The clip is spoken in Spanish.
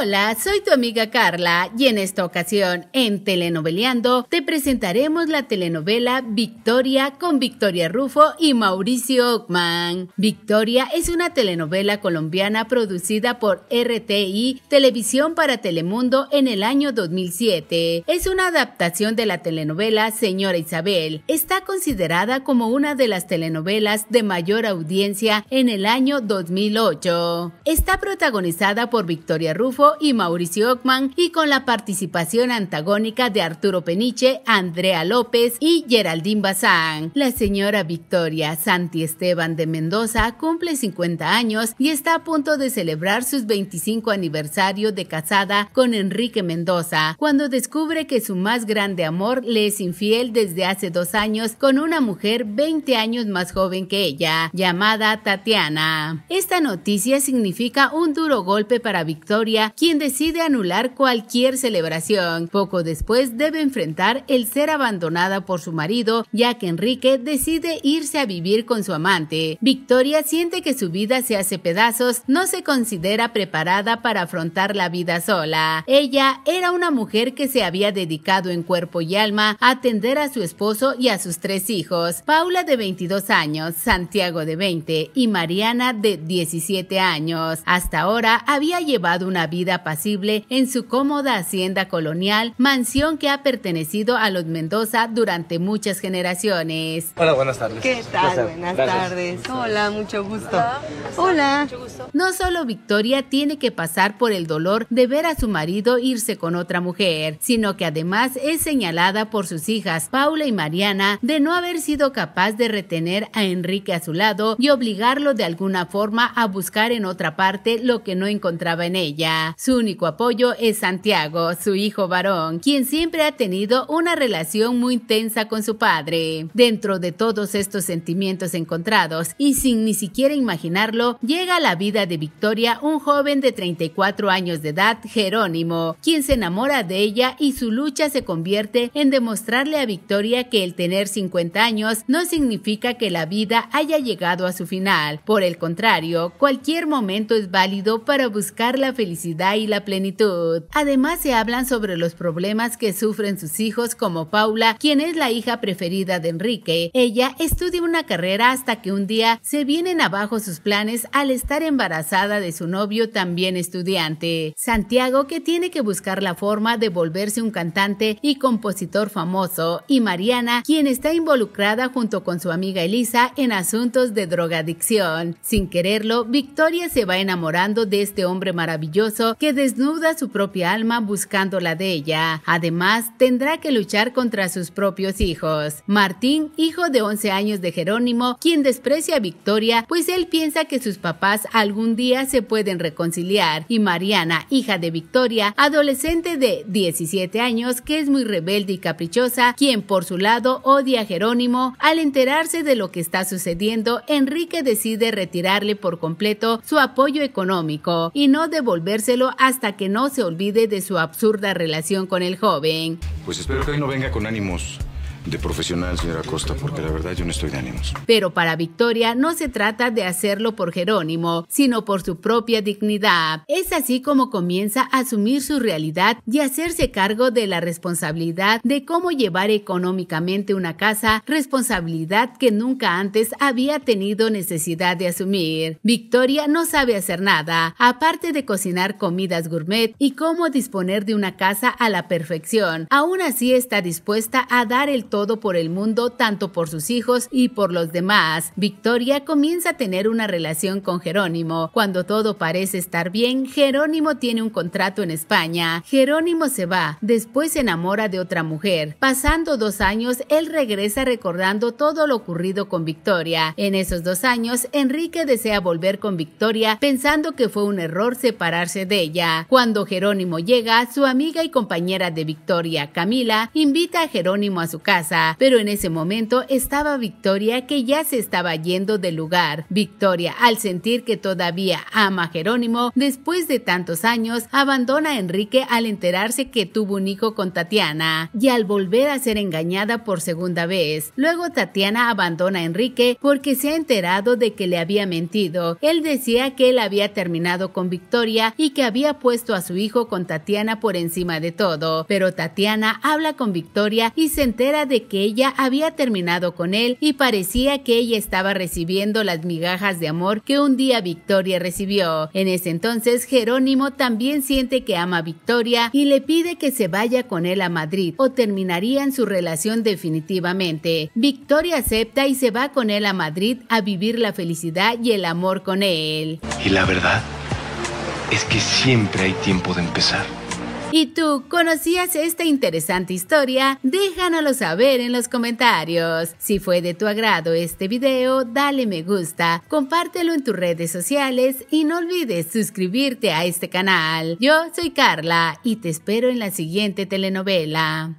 Hola, soy tu amiga Carla y en esta ocasión en Telenoveleando te presentaremos la telenovela Victoria con Victoria Rufo y Mauricio Ockman. Victoria es una telenovela colombiana producida por RTI Televisión para Telemundo en el año 2007. Es una adaptación de la telenovela Señora Isabel. Está considerada como una de las telenovelas de mayor audiencia en el año 2008. Está protagonizada por Victoria Rufo y Mauricio Ockman y con la participación antagónica de Arturo Peniche, Andrea López y Geraldine Bazán. La señora Victoria Santi Esteban de Mendoza cumple 50 años y está a punto de celebrar sus 25 aniversario de casada con Enrique Mendoza, cuando descubre que su más grande amor le es infiel desde hace dos años con una mujer 20 años más joven que ella, llamada Tatiana. Esta noticia significa un duro golpe para Victoria, quien decide anular cualquier celebración. Poco después debe enfrentar el ser abandonada por su marido, ya que Enrique decide irse a vivir con su amante. Victoria siente que su vida se hace pedazos, no se considera preparada para afrontar la vida sola. Ella era una mujer que se había dedicado en cuerpo y alma a atender a su esposo y a sus tres hijos, Paula de 22 años, Santiago de 20 y Mariana de 17 años. Hasta ahora había llevado una vida apacible en su cómoda hacienda colonial, mansión que ha pertenecido a los Mendoza durante muchas generaciones. Hola, buenas tardes. ¿Qué tal? Buenas tardes. Hola, mucho gusto. Hola. Hola. Mucho gusto. No solo Victoria tiene que pasar por el dolor de ver a su marido irse con otra mujer, sino que además es señalada por sus hijas Paula y Mariana de no haber sido capaz de retener a Enrique a su lado y obligarlo de alguna forma a buscar en otra parte lo que no encontraba en ella. Su único apoyo es Santiago, su hijo varón, quien siempre ha tenido una relación muy tensa con su padre. Dentro de todos estos sentimientos encontrados y sin ni siquiera imaginarlo, llega a la vida de Victoria un joven de 34 años de edad, Jerónimo, quien se enamora de ella y su lucha se convierte en demostrarle a Victoria que el tener 50 años no significa que la vida haya llegado a su final. Por el contrario, cualquier momento es válido para buscar la felicidad y la plenitud. Además se hablan sobre los problemas que sufren sus hijos como Paula, quien es la hija preferida de Enrique. Ella estudia una carrera hasta que un día se vienen abajo sus planes al estar embarazada de su novio también estudiante. Santiago que tiene que buscar la forma de volverse un cantante y compositor famoso y Mariana quien está involucrada junto con su amiga Elisa en asuntos de drogadicción. Sin quererlo, Victoria se va enamorando de este hombre maravilloso que desnuda su propia alma buscando la de ella. Además, tendrá que luchar contra sus propios hijos. Martín, hijo de 11 años de Jerónimo, quien desprecia a Victoria, pues él piensa que sus papás algún día se pueden reconciliar. Y Mariana, hija de Victoria, adolescente de 17 años, que es muy rebelde y caprichosa, quien por su lado odia a Jerónimo, al enterarse de lo que está sucediendo, Enrique decide retirarle por completo su apoyo económico y no devolverse hasta que no se olvide de su absurda relación con el joven. Pues espero que hoy no venga con ánimos de profesional, señora Costa, porque la verdad yo no estoy de ánimos. Pero para Victoria no se trata de hacerlo por Jerónimo, sino por su propia dignidad. Es así como comienza a asumir su realidad y hacerse cargo de la responsabilidad de cómo llevar económicamente una casa, responsabilidad que nunca antes había tenido necesidad de asumir. Victoria no sabe hacer nada, aparte de cocinar comidas gourmet y cómo disponer de una casa a la perfección. Aún así está dispuesta a dar el toque todo por el mundo, tanto por sus hijos y por los demás. Victoria comienza a tener una relación con Jerónimo. Cuando todo parece estar bien, Jerónimo tiene un contrato en España. Jerónimo se va, después se enamora de otra mujer. Pasando dos años, él regresa recordando todo lo ocurrido con Victoria. En esos dos años, Enrique desea volver con Victoria pensando que fue un error separarse de ella. Cuando Jerónimo llega, su amiga y compañera de Victoria, Camila, invita a Jerónimo a su casa pero en ese momento estaba Victoria que ya se estaba yendo del lugar. Victoria, al sentir que todavía ama a Jerónimo, después de tantos años, abandona a Enrique al enterarse que tuvo un hijo con Tatiana y al volver a ser engañada por segunda vez. Luego Tatiana abandona a Enrique porque se ha enterado de que le había mentido. Él decía que él había terminado con Victoria y que había puesto a su hijo con Tatiana por encima de todo, pero Tatiana habla con Victoria y se entera de que ella había terminado con él y parecía que ella estaba recibiendo las migajas de amor que un día Victoria recibió. En ese entonces, Jerónimo también siente que ama a Victoria y le pide que se vaya con él a Madrid o terminarían su relación definitivamente. Victoria acepta y se va con él a Madrid a vivir la felicidad y el amor con él. Y la verdad es que siempre hay tiempo de empezar. ¿Y tú conocías esta interesante historia? Déjanoslo saber en los comentarios. Si fue de tu agrado este video, dale me gusta, compártelo en tus redes sociales y no olvides suscribirte a este canal. Yo soy Carla y te espero en la siguiente telenovela.